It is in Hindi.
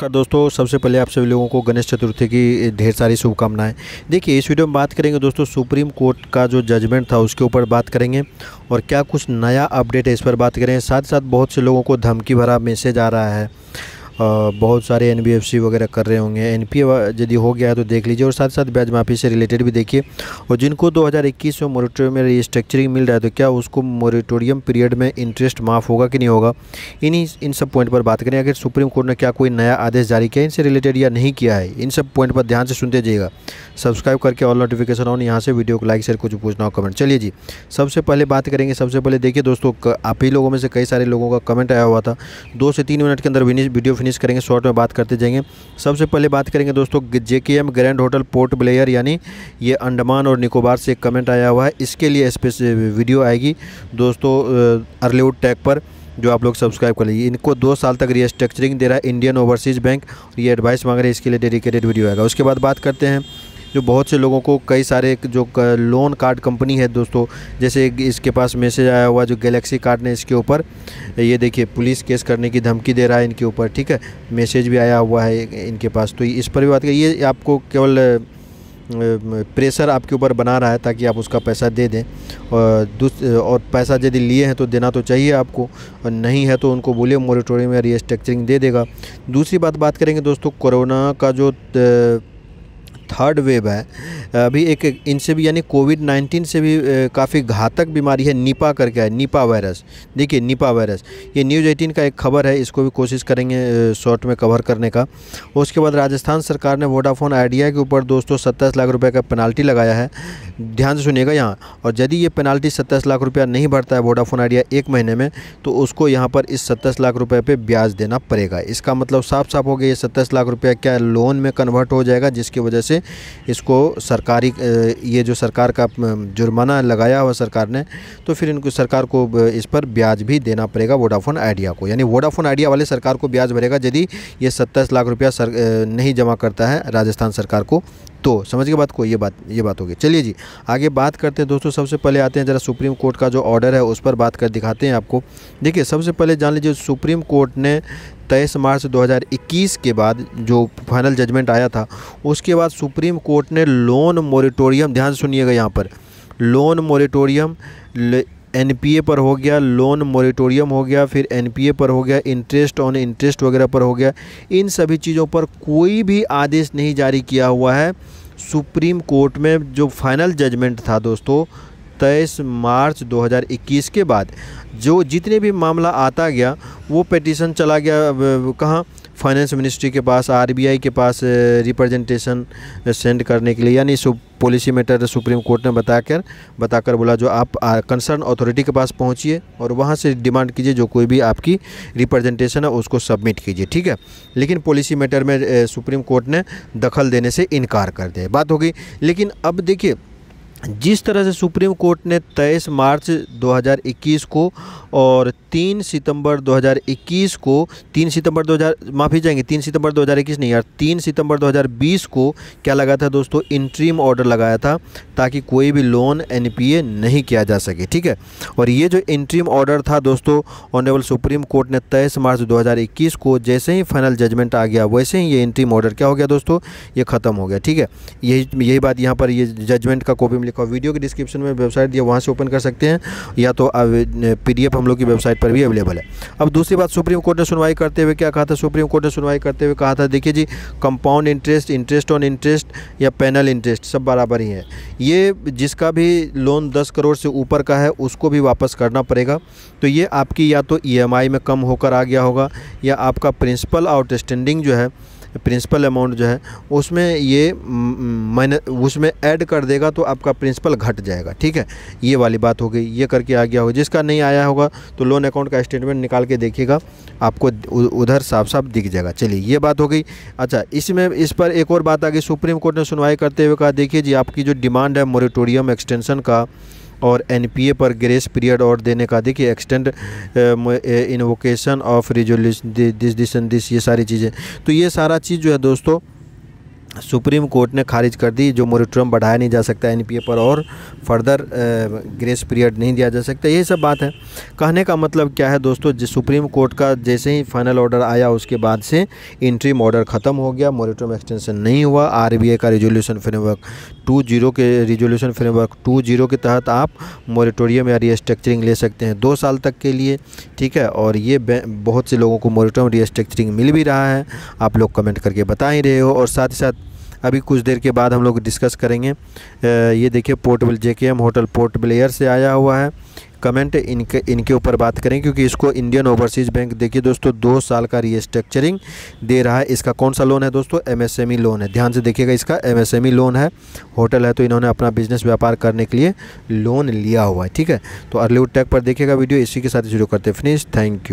नमस्कार दोस्तों सबसे पहले आप सभी लोगों को गणेश चतुर्थी की ढेर सारी शुभकामनाएं देखिए इस वीडियो में बात करेंगे दोस्तों सुप्रीम कोर्ट का जो जजमेंट था उसके ऊपर बात करेंगे और क्या कुछ नया अपडेट है इस पर बात करें साथ साथ बहुत से लोगों को धमकी भरा मैसेज आ रहा है बहुत सारे एन वगैरह कर रहे होंगे एन यदि हो गया है तो देख लीजिए और साथ साथ ब्याज माफ़ी से रिलेटेड भी देखिए और जिनको 2021 में मोरिटोरियम में रिस्ट्रक्चरिंग मिल रहा है तो क्या उसको मोरिटोरियम पीरियड में इंटरेस्ट माफ़ होगा कि नहीं होगा इन्हीं इन सब पॉइंट पर बात करें अगर सुप्रीम कोर्ट ने क्या कोई नया आदेश जारी किया इनसे रिलेटेड या नहीं किया है इन सब पॉइंट पर ध्यान से सुनते जाइएगा सब्सक्राइब करके ऑल नोटिफिकेशन ऑन यहाँ से वीडियो को लाइक शेयर कुछ पूछना हो कमेंट चलिए जी सबसे पहले बात करेंगे सबसे पहले देखिए दोस्तों आप ही लोगों में से कई सारे लोगों का कमेंट आया हुआ था दो से तीन मिनट के अंदर वीडियो फिनिश फिनिश करेंगे शॉर्ट में बात करते जाएंगे सबसे पहले बात करेंगे दोस्तों J K M grand hotel Port Blair यानी ये अंडमान और निकोबार से एक कमेंट आया हुआ है इसके लिए स्पेस वीडियो आएगी दोस्तों अर्लीवुड टैग पर जो आप लोग सब्सक्राइब कर लीजिए इनको दो साल तक रिस्ट्रक्चरिंग दे रहा है इंडियन ओवरसीज़ बैंक ये एडवाइस मांग रहे हैं इसके लिए डेडिकेटेड वीडियो आएगा उसके बाद बात करते हैं जो बहुत से लोगों को कई सारे जो लोन कार्ड कंपनी है दोस्तों जैसे इसके पास मैसेज आया हुआ जो गैलेक्सी कार्ड ने इसके ऊपर ये देखिए पुलिस केस करने की धमकी दे रहा है इनके ऊपर ठीक है मैसेज भी आया हुआ है इनके पास तो इस पर भी बात करिए ये आपको केवल प्रेशर आपके ऊपर बना रहा है ताकि आप उसका पैसा दे दें और दूस और पैसा यदि लिए हैं तो देना तो चाहिए आपको और नहीं है तो उनको बोलिए मोरिटोरियम या रिस्ट्रक्चरिंग दे देगा दूसरी बात बात करेंगे दोस्तों कोरोना का जो थर्ड वेव है अभी एक इनसे भी यानी कोविड नाइन्टीन से भी काफ़ी घातक बीमारी है निपा करके है निपा वायरस देखिए निपा वायरस ये न्यूज़ एटीन का एक खबर है इसको भी कोशिश करेंगे शॉर्ट में कवर करने का उसके बाद राजस्थान सरकार ने वोडाफोन आइडिया के ऊपर दोस्तों सत्ताईस लाख रुपये का पेनाल्टी लगाया है ध्यान से सुनेगा यहाँ और यदि ये पेनाल्टी सत्ताईस लाख रुपया नहीं भरता है वोडाफोन आइडिया एक महीने में तो उसको यहाँ पर इस सत्ताईस लाख रुपये पर ब्याज देना पड़ेगा इसका मतलब साफ साफ हो गया ये सत्ताईस लाख रुपया क्या लोन में कन्वर्ट हो जाएगा जिसकी वजह से इसको सरकारी ये जो सरकार का जुर्माना लगाया हुआ सरकार ने तो फिर इनको सरकार को इस पर ब्याज भी देना पड़ेगा वोडाफोन आइडिया को यानी वोडाफोन आइडिया वाले सरकार को ब्याज भरेगा यदि ये सत्ताईस लाख रुपया नहीं जमा करता है राजस्थान सरकार को तो समझ के बात को ये बात ये बात होगी चलिए जी आगे बात करते हैं दोस्तों सबसे पहले आते हैं ज़रा सुप्रीम कोर्ट का जो ऑर्डर है उस पर बात कर दिखाते हैं आपको देखिए सबसे पहले जान लीजिए सुप्रीम कोर्ट ने तेईस मार्च 2021 के बाद जो फाइनल जजमेंट आया था उसके बाद सुप्रीम कोर्ट ने लोन मोरिटोरियम ध्यान सुनिएगा यहाँ पर लोन मोरिटोरियम एनपीए पर हो गया लोन मोरिटोरियम हो गया फिर एनपीए पर हो गया इंटरेस्ट ऑन इंटरेस्ट वगैरह पर हो गया इन सभी चीज़ों पर कोई भी आदेश नहीं जारी किया हुआ है सुप्रीम कोर्ट में जो फाइनल जजमेंट था दोस्तों तेईस मार्च 2021 के बाद जो जितने भी मामला आता गया वो पटिशन चला गया कहाँ फाइनेंस मिनिस्ट्री के पास आरबीआई के पास रिप्रेजेंटेशन सेंड करने के लिए यानी पॉलिसी मैटर सुप्रीम कोर्ट ने बताकर बताकर बोला जो आप कंसर्न अथॉरिटी के पास पहुंचिए और वहां से डिमांड कीजिए जो कोई भी आपकी रिप्रेजेंटेशन है उसको सबमिट कीजिए ठीक है लेकिन पॉलिसी मैटर में सुप्रीम कोर्ट ने दखल देने से इनकार कर दिया बात हो गई लेकिन अब देखिए जिस तरह से सुप्रीम कोर्ट ने 23 मार्च 2021 को और 3 सितंबर 2021 को 3 सितंबर 2000 माफी जाएंगे 3 सितंबर 2021 नहीं यार 3 सितंबर 2020 को क्या लगा था दोस्तों इंट्रीम ऑर्डर लगाया था ताकि कोई भी लोन एनपीए नहीं किया जा सके ठीक है और ये जो इंट्रीम ऑर्डर था दोस्तों ऑनरेबल सुप्रीम कोर्ट ने 23 मार्च 2021 को जैसे ही फाइनल जजमेंट आ गया वैसे ही ये इंट्रीम ऑर्डर क्या हो गया दोस्तों ये ख़त्म हो गया ठीक है यही यही बात यहाँ पर ये जजमेंट का कॉपी लिखा हुआ वीडियो के डिस्क्रिप्शन में वेबसाइट दिया वहाँ से ओपन कर सकते हैं या तो पी हम लोग की वेबसाइट पर भी अवेलेबल है अब दूसरी बात सुप्रीम कोर्ट ने सुनवाई करते हुए क्या कहा था सुप्रीम कोर्ट ने सुनवाई करते हुए कहा था देखिए जी compound interest interest on interest या पैनल इंटरेस्ट सब बराबर ही है ये जिसका भी लोन दस करोड़ से ऊपर का है उसको भी वापस करना पड़ेगा तो ये आपकी या तो ई e में कम होकर आ गया होगा या आपका प्रिंसिपल आउटस्टैंडिंग जो है प्रिंसिपल अमाउंट जो है उसमें ये मैंने उसमें ऐड कर देगा तो आपका प्रिंसिपल घट जाएगा ठीक है ये वाली बात हो गई ये करके आ गया होगा जिसका नहीं आया होगा तो लोन अकाउंट का स्टेटमेंट निकाल के देखिएगा आपको उधर साफ साफ दिख जाएगा चलिए ये बात हो गई अच्छा इसमें इस पर एक और बात आ गई सुप्रीम कोर्ट ने सुनवाई करते हुए कहा देखिए जी आपकी जो डिमांड है मोरिटोरियम एक्सटेंशन का और एनपीए पर ग्रेस पीरियड और देने का देखिए extend invocation of resolution this this ये सारी चीज़ें तो ये सारा चीज़ जो है दोस्तों सुप्रीम कोर्ट ने खारिज कर दी जो मोरिटोरियम बढ़ाया नहीं जा सकता एनपीए पर और फर्दर ग्रेस पीरियड नहीं दिया जा सकता यही सब बात है कहने का मतलब क्या है दोस्तों सुप्रीम कोर्ट का जैसे ही फाइनल ऑर्डर आया उसके बाद से इंट्रीम ऑर्डर ख़त्म हो गया मोरिटोरियम एक्सटेंशन नहीं हुआ आर का रिजोल्यूशन फ्रेमवर्क टू जीरो के रिजोल्यूशन फ्रेमवर्क टू जीरो के तहत आप मोरिटोरियम या रीस्ट्रक्चरिंग ले सकते हैं दो साल तक के लिए ठीक है और ये बहुत से लोगों को मोरिटोरियम रीस्ट्रक्चरिंग मिल भी रहा है आप लोग कमेंट करके बता ही रहे हो और साथ ही साथ अभी कुछ देर के बाद हम लोग डिस्कस करेंगे ये देखिए पोर्टबल जे होटल पोर्ट ब्लेयर से आया हुआ है कमेंट इनके इनके ऊपर बात करें क्योंकि इसको इंडियन ओवरसीज़ बैंक देखिए दोस्तों दो साल का रीस्ट्रक्चरिंग दे रहा है इसका कौन सा लोन है दोस्तों एमएसएमई लोन e है ध्यान से देखिएगा इसका एमएसएमई लोन e है होटल है तो इन्होंने अपना बिजनेस व्यापार करने के लिए लोन लिया हुआ है ठीक है तो अर्लीवुड टैग पर देखिएगा वीडियो इसी के साथ शुरू करते फिनिश थैंक यू